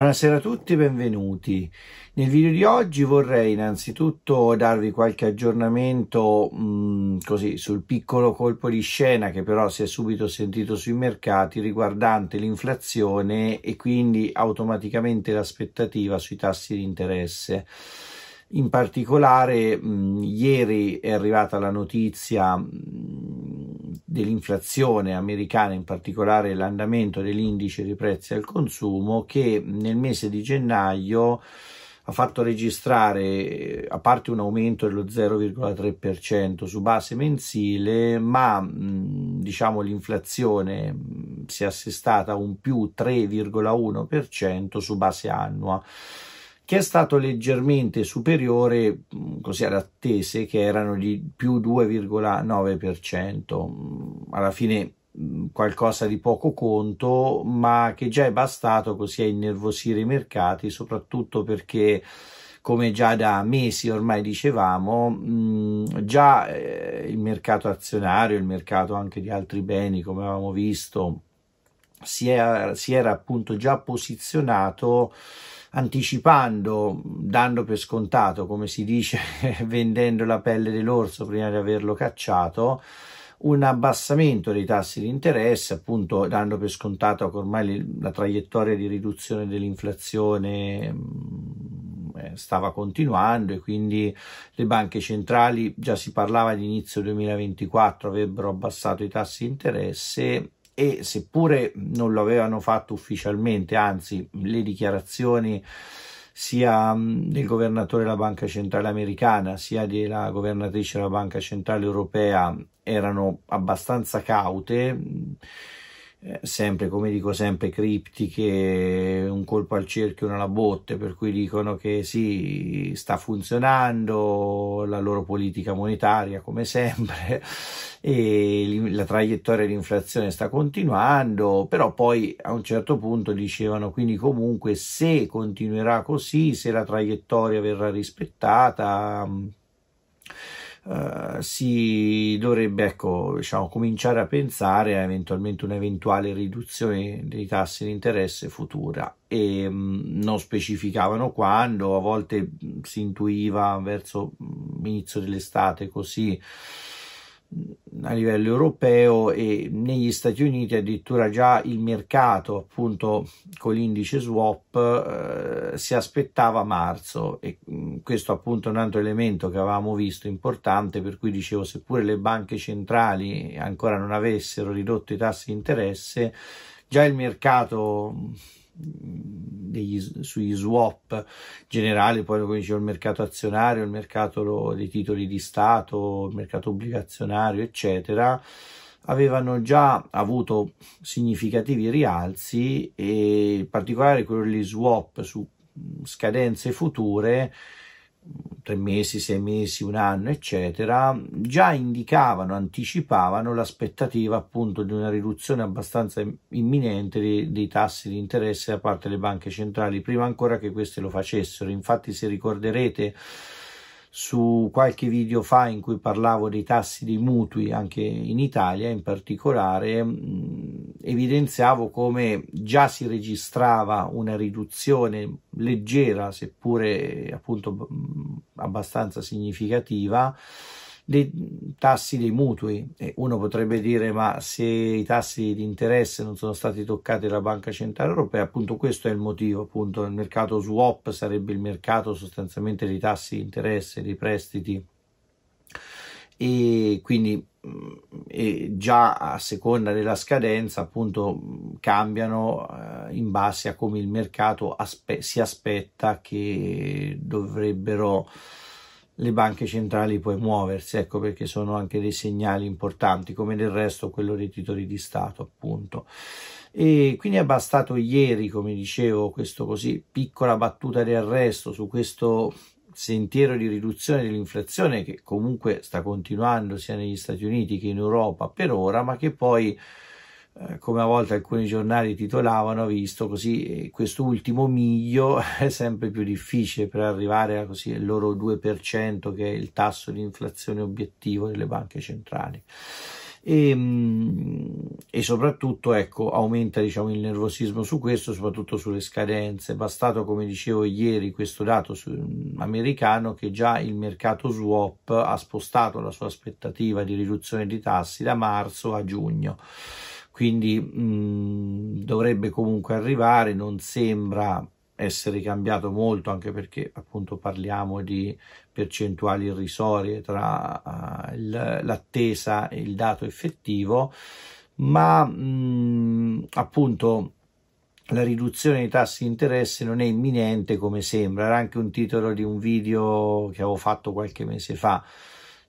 Buonasera a tutti e benvenuti. Nel video di oggi vorrei innanzitutto darvi qualche aggiornamento mh, mm, così, sul piccolo colpo di scena che però si è subito sentito sui mercati riguardante l'inflazione e quindi automaticamente l'aspettativa sui tassi di interesse. In particolare mh, mm, ieri è arrivata la notizia mh, mm, dell'inflazione americana, in particolare l'andamento dell'indice dei prezzi al consumo, che nel mese di gennaio ha fatto registrare, eh, a parte un aumento dello 0,3% su base mensile, ma diciamo l'inflazione si è assestata a un più 3,1% su base annua che è stato leggermente superiore mm, così alle attese che erano di più 2,9%, mm, alla fine mm, qualcosa di poco conto, ma che già è bastato così a innervosire i mercati, soprattutto perché come già da mesi ormai dicevamo, mh, già eh, il mercato azionario, il mercato anche di altri beni, come avevamo visto, si era, si era appunto già posizionato anticipando, dando per scontato, come si dice, vendendo la pelle dell'orso prima di averlo cacciato, un abbassamento dei tassi di interesse, appunto dando per scontato che ormai la traiettoria di riduzione dell'inflazione mm, eh, stava continuando e quindi le banche centrali, già si parlava di inizio 2024, avrebbero abbassato i tassi di interesse e seppure non lo avevano fatto ufficialmente, anzi le dichiarazioni sia mm, del governatore della Banca Centrale Americana sia della governatrice della Banca Centrale Europea erano abbastanza caute eh, sempre, come dico sempre, criptiche, un colpo al cerchio e una alla botte, per cui dicono che sì, sta funzionando la loro politica monetaria come sempre e la traiettoria di inflazione sta continuando, però poi a un certo punto dicevano quindi comunque se continuerà così, se la traiettoria verrà rispettata, eh, si dovrebbe ecco, diciamo, cominciare a pensare a eventualmente un'eventuale riduzione dei tassi di interesse futura e mh, mm, non specificavano quando, a volte mh, mm, si intuiva verso l'inizio mm, dell'estate così a livello europeo e negli Stati Uniti addirittura già il mercato appunto con l'indice swap eh, si aspettava marzo e mm, questo appunto è un altro elemento che avevamo visto importante per cui dicevo seppure le banche centrali ancora non avessero ridotto i tassi di interesse già il mercato mm, degli, sugli swap generali, poi come dicevo il mercato azionario, il mercato dei titoli di Stato, il mercato obbligazionario, eccetera, avevano già avuto significativi rialzi e in particolare quello degli swap su scadenze future tre mesi, sei mesi, un anno, eccetera, già indicavano, anticipavano l'aspettativa appunto di una riduzione abbastanza imminente dei, dei, tassi di interesse da parte delle banche centrali, prima ancora che queste lo facessero. Infatti, se ricorderete, su qualche video fa in cui parlavo dei tassi dei mutui anche in Italia in particolare mm, evidenziavo come già si registrava una riduzione leggera seppure appunto mm, abbastanza significativa dei tassi dei mutui. E uno potrebbe dire, ma se i tassi di interesse non sono stati toccati dalla Banca Centrale Europea, appunto questo è il motivo, appunto il mercato swap sarebbe il mercato sostanzialmente dei tassi di interesse, dei prestiti. E quindi mm, e già a seconda della scadenza appunto cambiano eh, in base a come il mercato aspe- si aspetta che dovrebbero le banche centrali poi muoversi, ecco perché sono anche dei segnali importanti, come del resto quello dei titoli di Stato, appunto. E quindi è bastato ieri, come dicevo, questa così piccola battuta di arresto su questo sentiero di riduzione dell'inflazione che comunque sta continuando sia negli Stati Uniti che in Europa per ora, ma che poi eh, come a volte alcuni giornali titolavano, visto così eh, quest'ultimo miglio è sempre più difficile per arrivare a così il loro 2% che è il tasso di inflazione obiettivo delle banche centrali. E, ehm, e, soprattutto ecco, aumenta diciamo, il nervosismo su questo, soprattutto sulle scadenze. Bastato, come dicevo ieri, questo dato mm, americano che già il mercato swap ha spostato la sua aspettativa di riduzione di tassi da marzo a giugno quindi mh, mm, dovrebbe comunque arrivare, non sembra essere cambiato molto anche perché appunto parliamo di percentuali irrisorie tra uh, l'attesa e il dato effettivo ma mh, mm, appunto la riduzione dei tassi di interesse non è imminente come sembra era anche un titolo di un video che avevo fatto qualche mese fa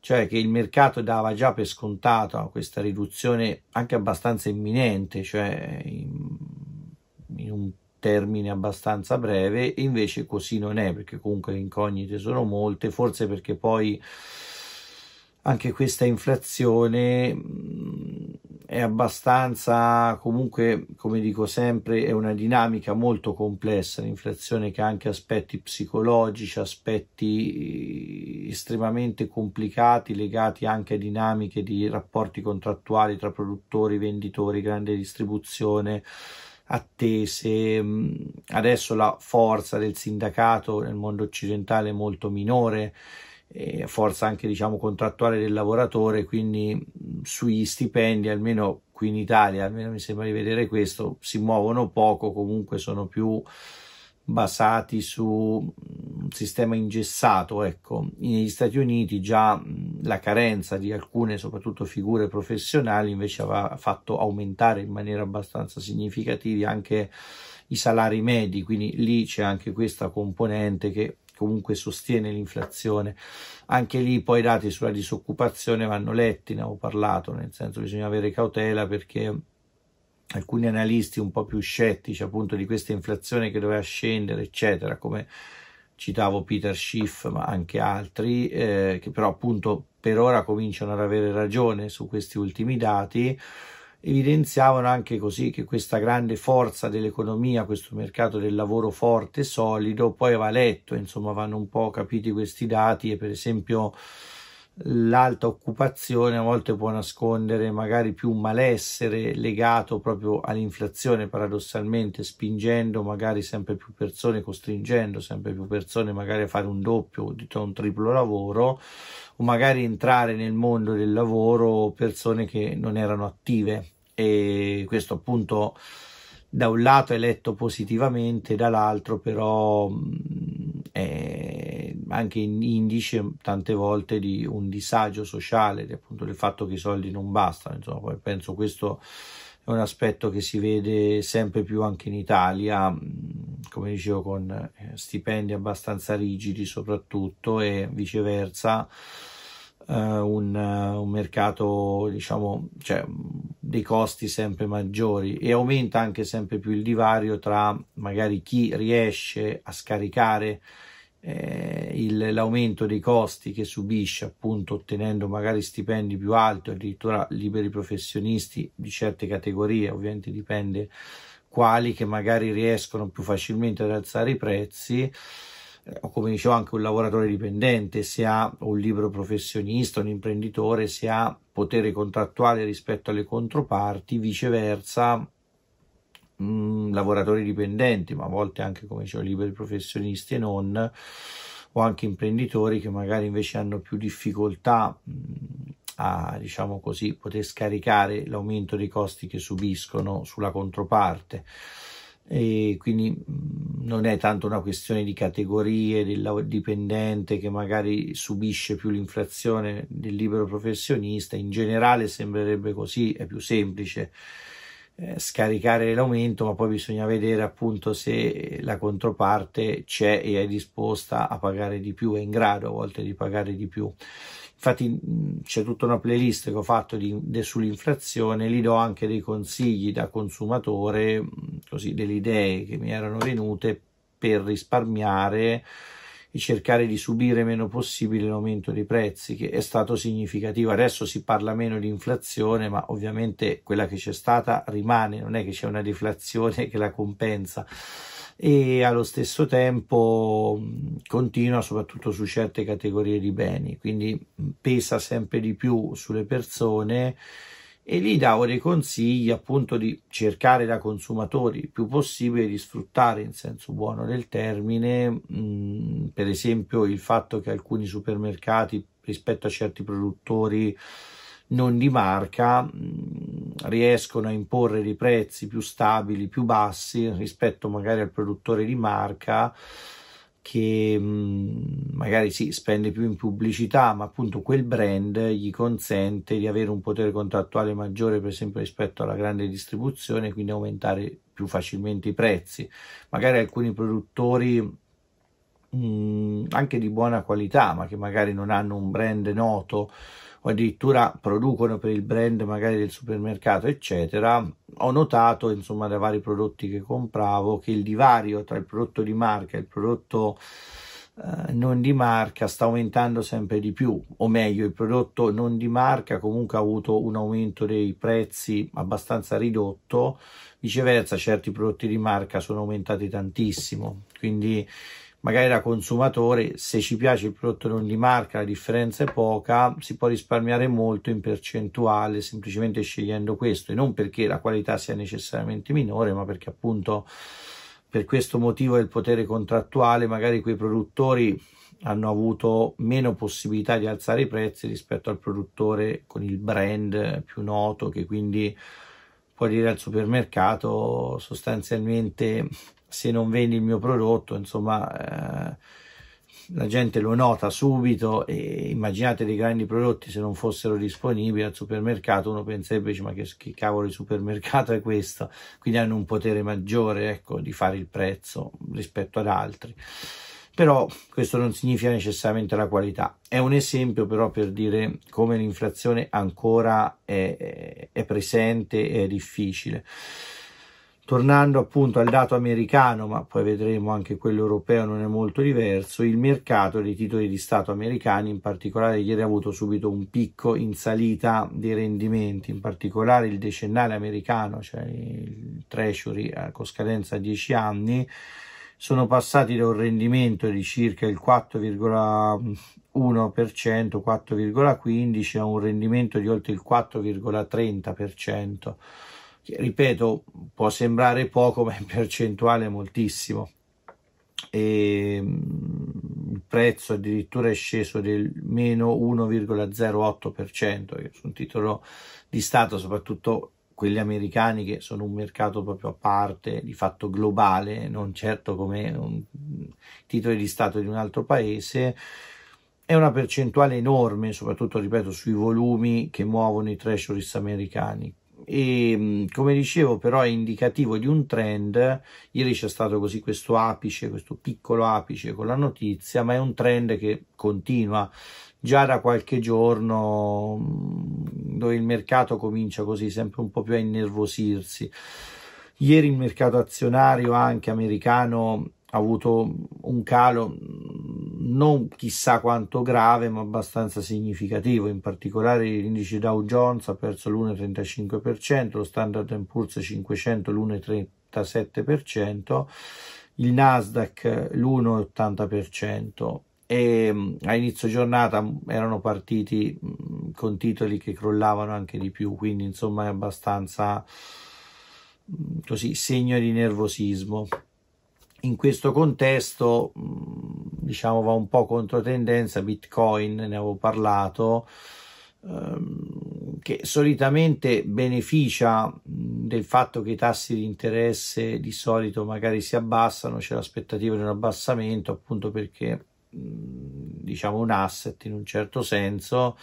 cioè che il mercato dava già per scontato questa riduzione anche abbastanza imminente, cioè in, in un termine abbastanza breve, e invece così non è perché comunque le incognite sono molte, forse perché poi anche questa inflazione mm, è abbastanza comunque come dico sempre è una dinamica molto complessa l'inflazione che ha anche aspetti psicologici aspetti eh, estremamente complicati legati anche a dinamiche di rapporti contrattuali tra produttori venditori grande distribuzione attese mm, adesso la forza del sindacato nel mondo occidentale è molto minore eh, forza anche diciamo contrattuale del lavoratore, quindi sugli stipendi, almeno qui in Italia, almeno mi sembra di vedere questo, si muovono poco, comunque sono più basati su un sistema ingessato, ecco. Negli Stati Uniti già la carenza di alcune, soprattutto figure professionali, invece aveva fatto aumentare in maniera abbastanza significativa anche i salari medi, quindi lì c'è anche questa componente che comunque sostiene l'inflazione. Anche lì poi i dati sulla disoccupazione vanno letti, ne avevo parlato, nel senso bisogna avere cautela perché alcuni analisti un po' più scettici appunto di questa inflazione che doveva scendere, eccetera, come citavo Peter Schiff ma anche altri, eh, che però appunto per ora cominciano ad avere ragione su questi ultimi dati evidenziavano anche così che questa grande forza dell'economia, questo mercato del lavoro forte e solido, poi va letto, insomma vanno un po' capiti questi dati e per esempio l'alta occupazione a volte può nascondere magari più un malessere legato proprio all'inflazione, paradossalmente spingendo magari sempre più persone, costringendo sempre più persone magari a fare un doppio o diciamo, un triplo lavoro o magari entrare nel mondo del lavoro persone che non erano attive e questo appunto da un lato è letto positivamente, dall'altro però mm, è anche in indice mm, tante volte di un disagio sociale, di appunto del fatto che i soldi non bastano, insomma, poi penso questo è un aspetto che si vede sempre più anche in Italia, mm, come dicevo, con eh, stipendi abbastanza rigidi soprattutto e viceversa. Uh, un, uh, un, mercato, diciamo, cioè, mm, dei costi sempre maggiori e aumenta anche sempre più il divario tra magari chi riesce a scaricare eh, il, l'aumento dei costi che subisce appunto ottenendo magari stipendi più alti, addirittura liberi professionisti di certe categorie, ovviamente dipende quali che magari riescono più facilmente ad alzare i prezzi eh, o come dicevo anche un lavoratore dipendente, se ha un libero professionista, un imprenditore, se ha potere contrattuale rispetto alle controparti, viceversa mh, mm, lavoratori dipendenti, ma a volte anche, come dicevo, liberi professionisti e non, o anche imprenditori che magari invece hanno più difficoltà mh, mm, a, diciamo così, poter scaricare l'aumento dei costi che subiscono sulla controparte. E quindi mm, non è tanto una questione di categorie del dipendente che magari subisce più l'inflazione del libero professionista, in generale sembrerebbe così, è più semplice eh, scaricare l'aumento, ma poi bisogna vedere appunto se la controparte c'è e è disposta a pagare di più, è in grado a volte di pagare di più. Infatti c'è tutta una playlist che ho fatto di, de, sull'inflazione, lì do anche dei consigli da consumatore, così delle idee che mi erano venute per risparmiare e cercare di subire meno possibile l'aumento dei prezzi che è stato significativo. Adesso si parla meno di inflazione, ma ovviamente quella che c'è stata rimane, non è che c'è una deflazione che la compensa e allo stesso tempo continua soprattutto su certe categorie di beni, quindi pesa sempre di più sulle persone e gli davo dei consigli appunto di cercare da consumatori il più possibile di sfruttare in senso buono del termine, mm, per esempio il fatto che alcuni supermercati rispetto a certi produttori non di marca mm, riescono a imporre dei prezzi più stabili, più bassi rispetto magari al produttore di marca che mm, magari si sì, spende più in pubblicità, ma appunto quel brand gli consente di avere un potere contrattuale maggiore, per esempio, rispetto alla grande distribuzione, quindi aumentare più facilmente i prezzi. Magari alcuni produttori mh, mm, anche di buona qualità, ma che magari non hanno un brand noto, o addirittura producono per il brand magari del supermercato, eccetera, ho notato, insomma, da vari prodotti che compravo, che il divario tra il prodotto di marca e il prodotto eh, non di marca sta aumentando sempre di più o meglio il prodotto non di marca comunque ha avuto un aumento dei prezzi abbastanza ridotto viceversa certi prodotti di marca sono aumentati tantissimo quindi magari da consumatore se ci piace il prodotto non di marca la differenza è poca si può risparmiare molto in percentuale semplicemente scegliendo questo e non perché la qualità sia necessariamente minore ma perché appunto per questo motivo del potere contrattuale magari quei produttori hanno avuto meno possibilità di alzare i prezzi rispetto al produttore con il brand più noto che quindi può dire al supermercato sostanzialmente se non vendi il mio prodotto, insomma, eh, la gente lo nota subito e immaginate dei grandi prodotti se non fossero disponibili al supermercato, uno penserebbe, ma che, che cavolo di supermercato è questo? Quindi hanno un potere maggiore, ecco, di fare il prezzo rispetto ad altri però questo non significa necessariamente la qualità. È un esempio però per dire come l'inflazione ancora è, è presente e è difficile. Tornando appunto al dato americano, ma poi vedremo anche quello europeo non è molto diverso, il mercato dei titoli di Stato americani in particolare ieri ha avuto subito un picco in salita dei rendimenti, in particolare il decennale americano, cioè il treasury eh, con scadenza a 10 anni, sono passati da un rendimento di circa il 4,1%, 4,15% a un rendimento di oltre il 4,30% che ripeto può sembrare poco ma in percentuale è moltissimo e ehm, il prezzo addirittura è sceso del meno 1,08% che su un titolo di Stato soprattutto quelli americani che sono un mercato proprio a parte di fatto globale non certo come un titolo di Stato di un altro paese è una percentuale enorme soprattutto ripeto sui volumi che muovono i treasuries americani e ehm, come dicevo però è indicativo di un trend ieri c'è stato così questo apice questo piccolo apice con la notizia ma è un trend che continua già da qualche giorno mm, dove il mercato comincia così sempre un po' più a innervosirsi ieri il mercato azionario anche americano avuto un calo non chissà quanto grave ma abbastanza significativo in particolare l'indice Dow Jones ha perso l'1,35% lo Standard Poor's 500 l'1,37% il Nasdaq l'1,80% e mm, a inizio giornata mm, erano partiti mm, con titoli che crollavano anche di più quindi insomma è abbastanza così segno di nervosismo in questo contesto diciamo va un po' contro tendenza bitcoin ne avevo parlato ehm, che solitamente beneficia del fatto che i tassi di interesse di solito magari si abbassano c'è l'aspettativa di un abbassamento appunto perché diciamo un asset in un certo senso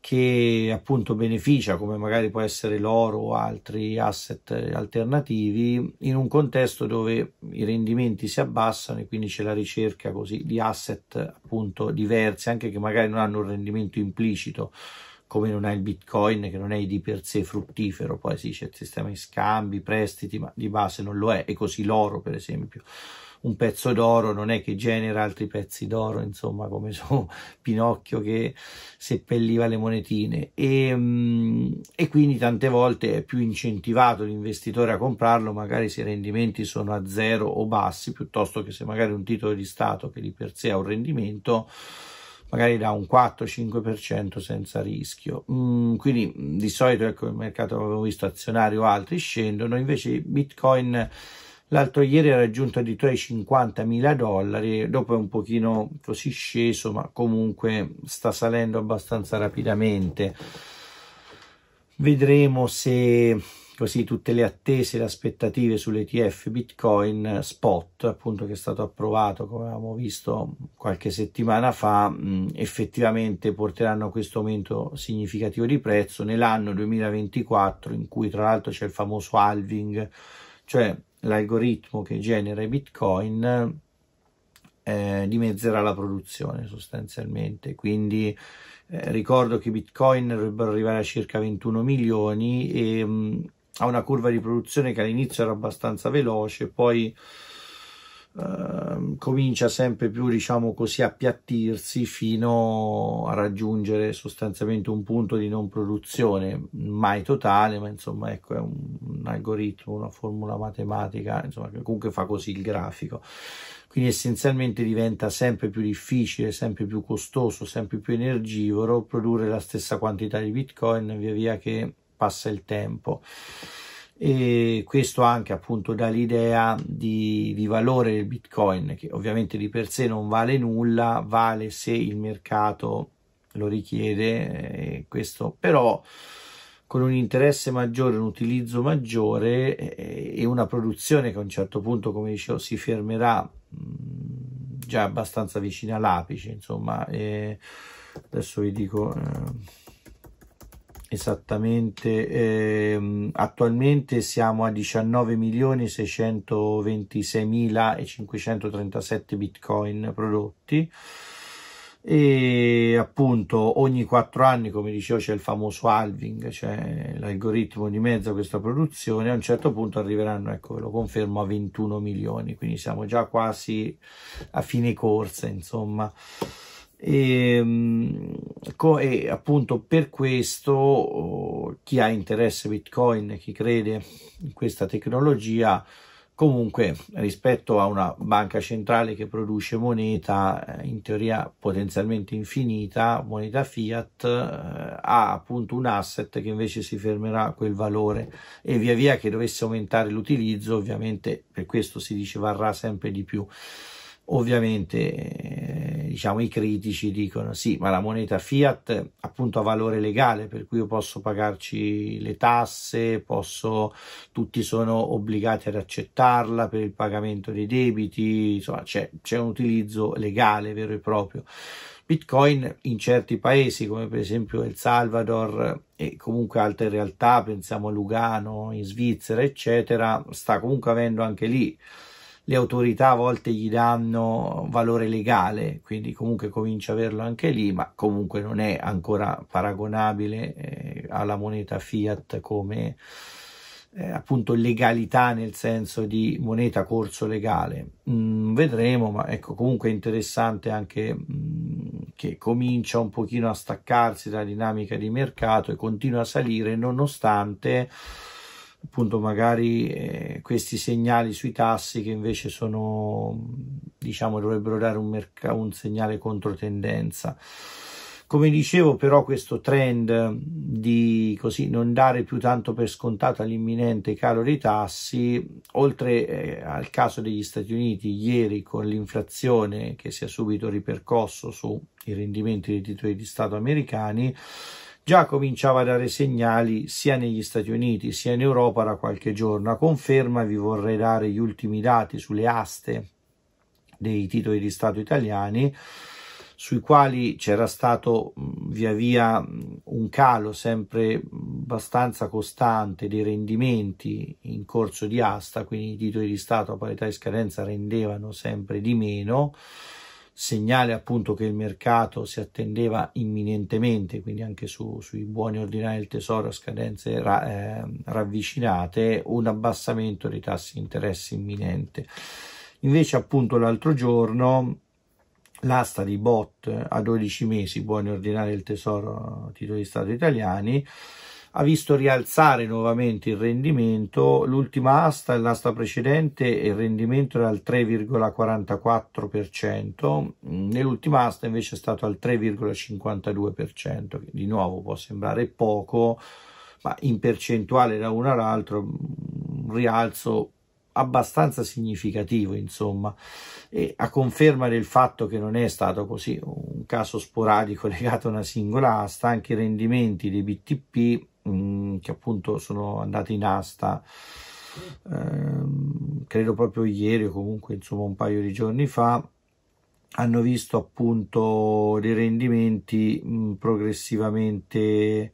che appunto beneficia, come magari può essere l'oro o altri asset alternativi, in un contesto dove i rendimenti si abbassano e quindi c'è la ricerca così di asset appunto diversi, anche che magari non hanno un rendimento implicito, come non ha il bitcoin, che non è di per sé fruttifero, poi sì c'è il sistema di scambi, prestiti, ma di base non lo è, e così l'oro per esempio un pezzo d'oro non è che genera altri pezzi d'oro, insomma, come su Pinocchio che seppelliva le monetine. E, mm, e quindi tante volte è più incentivato l'investitore a comprarlo, magari se i rendimenti sono a zero o bassi, piuttosto che se magari un titolo di Stato che di per sé ha un rendimento magari da un 4-5% senza rischio. Mm, quindi mm, di solito ecco, il mercato avevo visto azionario o altri scendono, invece Bitcoin l'altro ieri ha raggiunto addirittura i 50.000 dollari, dopo è un pochino così sceso, ma comunque sta salendo abbastanza rapidamente. Vedremo se così tutte le attese e le aspettative sull'ETF Bitcoin Spot, appunto che è stato approvato, come avevamo visto qualche settimana fa, effettivamente porteranno a questo aumento significativo di prezzo nell'anno 2024, in cui tra l'altro c'è il famoso halving, cioè l'algoritmo che genera i bitcoin eh, dimezzerà la produzione sostanzialmente. Quindi eh, ricordo che i bitcoin dovrebbero arrivare a circa 21 milioni e mh, mm, ha una curva di produzione che all'inizio era abbastanza veloce, poi Ehm, comincia sempre più diciamo così a piattirsi fino a raggiungere sostanzialmente un punto di non produzione mai totale ma insomma ecco è un, un algoritmo una formula matematica insomma comunque fa così il grafico quindi essenzialmente diventa sempre più difficile, sempre più costoso, sempre più energivoro produrre la stessa quantità di bitcoin via via che passa il tempo e questo anche appunto dall'idea di, di, valore del bitcoin che ovviamente di per sé non vale nulla vale se il mercato lo richiede eh, questo però con un interesse maggiore un utilizzo maggiore eh, e una produzione che a un certo punto come dicevo si fermerà mm, già abbastanza vicina all'apice insomma eh, adesso vi dico eh, Esattamente, eh, attualmente siamo a 19.626.537 bitcoin prodotti e appunto ogni quattro anni, come dicevo, c'è il famoso halving, cioè l'algoritmo di mezzo a questa produzione, a un certo punto arriveranno, ecco ve lo confermo, a 21 milioni, quindi siamo già quasi a fine corsa, insomma. E, ehm, e, appunto per questo oh, chi ha interesse bitcoin chi crede in questa tecnologia comunque rispetto a una banca centrale che produce moneta eh, in teoria potenzialmente infinita moneta fiat eh, ha appunto un asset che invece si fermerà a quel valore e via via che dovesse aumentare l'utilizzo ovviamente per questo si dice varrà sempre di più Ovviamente eh, diciamo, i critici dicono sì, ma la moneta fiat appunto ha valore legale, per cui io posso pagarci le tasse, posso, tutti sono obbligati ad accettarla per il pagamento dei debiti, insomma c'è, c'è un utilizzo legale vero e proprio. Bitcoin in certi paesi come per esempio El Salvador e comunque altre realtà, pensiamo a Lugano, in Svizzera, eccetera, sta comunque avendo anche lì le autorità a volte gli danno valore legale, quindi comunque comincia a averlo anche lì, ma comunque non è ancora paragonabile eh, alla moneta fiat come eh, appunto legalità nel senso di moneta corso legale. Mm, vedremo, ma ecco comunque è interessante anche mm, che comincia un pochino a staccarsi dalla dinamica di mercato e continua a salire nonostante appunto magari eh, questi segnali sui tassi che invece sono diciamo dovrebbero dare un, un segnale contro tendenza come dicevo però questo trend di così, non dare più tanto per scontato l'imminente calo dei tassi, oltre eh, al caso degli Stati Uniti ieri con l'inflazione che si è subito ripercosso sui rendimenti dei titoli di Stato americani, già cominciava a dare segnali sia negli Stati Uniti sia in Europa da qualche giorno. A conferma vi vorrei dare gli ultimi dati sulle aste dei titoli di Stato italiani sui quali c'era stato mm, via via mm, un calo sempre mm, abbastanza costante dei rendimenti in corso di asta, quindi i titoli di Stato a parità di scadenza rendevano sempre di meno segnale appunto che il mercato si attendeva imminentemente, quindi anche su, sui buoni ordinari del tesoro a scadenze ra, eh, ravvicinate, un abbassamento dei tassi di interesse imminente. Invece appunto l'altro giorno l'asta di bot a 12 mesi, buoni ordinari del tesoro titoli di Stato italiani, ha visto rialzare nuovamente il rendimento, l'ultima asta e l'asta precedente il rendimento era al 3,44%, mm, nell'ultima asta invece è stato al 3,52%, che di nuovo può sembrare poco, ma in percentuale da uno all'altro mm, un rialzo abbastanza significativo, insomma, e a conferma del fatto che non è stato così un caso sporadico legato a una singola asta, anche i rendimenti dei BTP Mm, che appunto sono andati in asta ehm, credo proprio ieri o comunque insomma un paio di giorni fa hanno visto appunto dei rendimenti mh, mm, progressivamente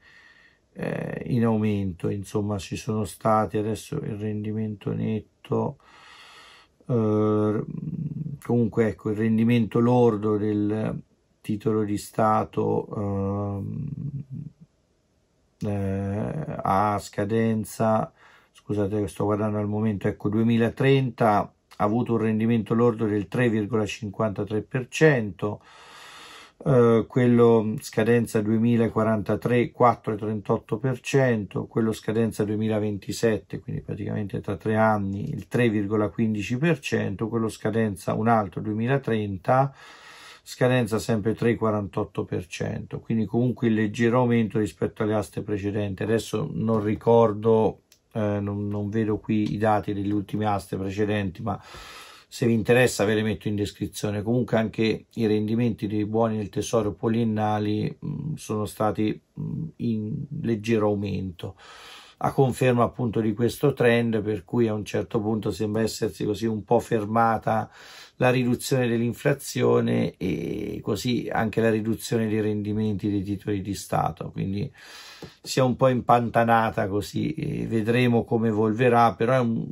eh, in aumento insomma ci sono stati adesso il rendimento netto eh, comunque ecco il rendimento lordo del titolo di stato eh, eh, a scadenza, scusate che sto guardando al momento, ecco 2030 ha avuto un rendimento lordo del 3,53%, eh, quello scadenza 2043 4,38%, quello scadenza 2027, quindi praticamente tra tre anni il 3,15%, quello scadenza un altro 2030 scadenza sempre 3,48%, quindi comunque il leggero aumento rispetto alle aste precedenti. Adesso non ricordo, eh, non, non, vedo qui i dati delle ultime aste precedenti, ma se vi interessa ve le metto in descrizione. Comunque anche i rendimenti dei buoni del tesoro poliennali mh, mm, sono stati mh, mm, in leggero aumento a conferma appunto di questo trend per cui a un certo punto sembra essersi così un po' fermata la riduzione dell'inflazione e così anche la riduzione dei rendimenti dei titoli di Stato. Quindi si è un po' impantanata così, vedremo come evolverà, però è, un,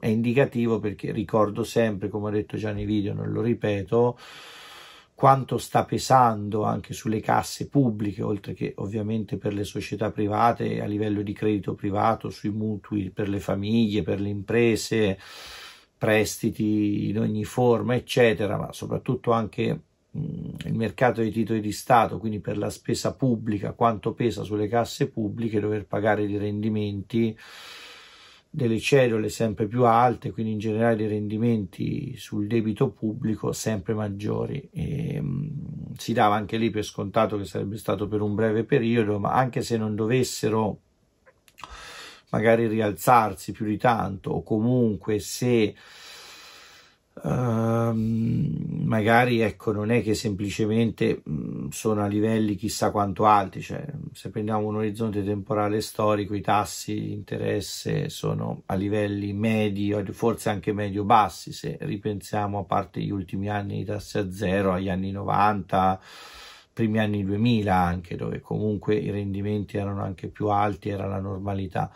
è indicativo perché ricordo sempre, come ho detto già nei video, non lo ripeto, quanto sta pesando anche sulle casse pubbliche, oltre che ovviamente per le società private a livello di credito privato, sui mutui per le famiglie, per le imprese prestiti in ogni forma, eccetera, ma soprattutto anche il mercato dei titoli di Stato, quindi per la spesa pubblica, quanto pesa sulle casse pubbliche dover pagare dei rendimenti delle cedole sempre più alte, quindi in generale dei rendimenti sul debito pubblico sempre maggiori. E, mh, si dava anche lì per scontato che sarebbe stato per un breve periodo, ma anche se non dovessero magari rialzarsi più di tanto o comunque se Um, magari ecco non è che semplicemente mh, sono a livelli chissà quanto alti cioè se prendiamo un orizzonte temporale storico i tassi di interesse sono a livelli medi forse anche medio bassi se ripensiamo a parte gli ultimi anni i tassi a zero agli anni 90 primi anni 2000 anche, dove comunque i rendimenti erano anche più alti, era la normalità.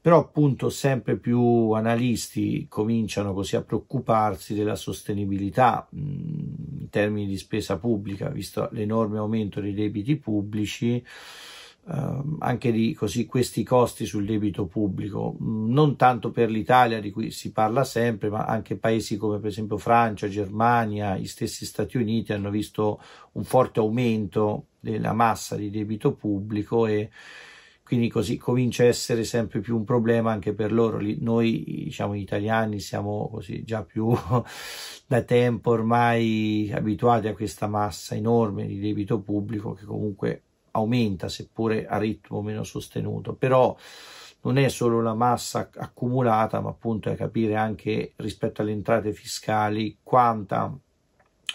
Però appunto sempre più analisti cominciano così a preoccuparsi della sostenibilità mh, mm, in termini di spesa pubblica, visto l'enorme aumento dei debiti pubblici Ehm, anche di così questi costi sul debito pubblico, mm, non tanto per l'Italia di cui si parla sempre, ma anche paesi come per esempio Francia, Germania, gli stessi Stati Uniti hanno visto un forte aumento della massa di debito pubblico e quindi così comincia a essere sempre più un problema anche per loro. Noi, diciamo, italiani siamo così già più da tempo ormai abituati a questa massa enorme di debito pubblico che comunque aumenta seppure a ritmo meno sostenuto, però non è solo la massa accumulata, ma appunto è capire anche rispetto alle entrate fiscali quanta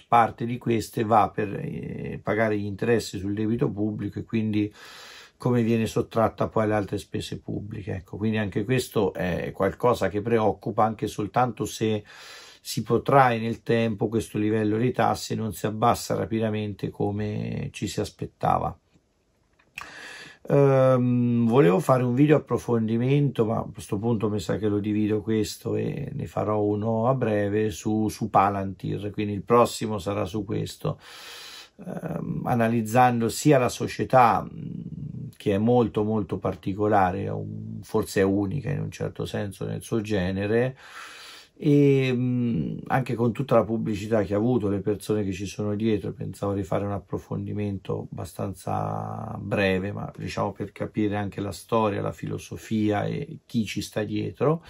parte di queste va per eh, pagare gli interessi sul debito pubblico e quindi come viene sottratta poi alle altre spese pubbliche. Ecco, quindi anche questo è qualcosa che preoccupa anche soltanto se si protrae nel tempo questo livello di tasse non si abbassa rapidamente come ci si aspettava. Um, volevo fare un video approfondimento, ma a questo punto mi sa che lo divido questo e ne farò uno a breve su, su Palantir, quindi il prossimo sarà su questo, um, analizzando sia la società che è molto molto particolare, forse è unica in un certo senso nel suo genere, e mh, mm, anche con tutta la pubblicità che ha avuto, le persone che ci sono dietro, pensavo di fare un approfondimento abbastanza breve, ma diciamo per capire anche la storia, la filosofia e chi ci sta dietro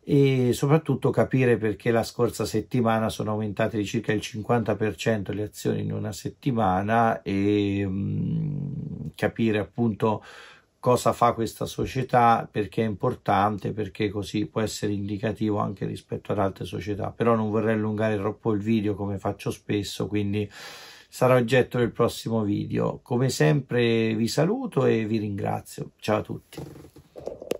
e soprattutto capire perché la scorsa settimana sono aumentate di circa il 50% le azioni in una settimana e mh, mm, capire appunto cosa fa questa società, perché è importante, perché così può essere indicativo anche rispetto ad altre società. Però non vorrei allungare troppo il video come faccio spesso, quindi sarà oggetto del prossimo video. Come sempre vi saluto e vi ringrazio. Ciao a tutti.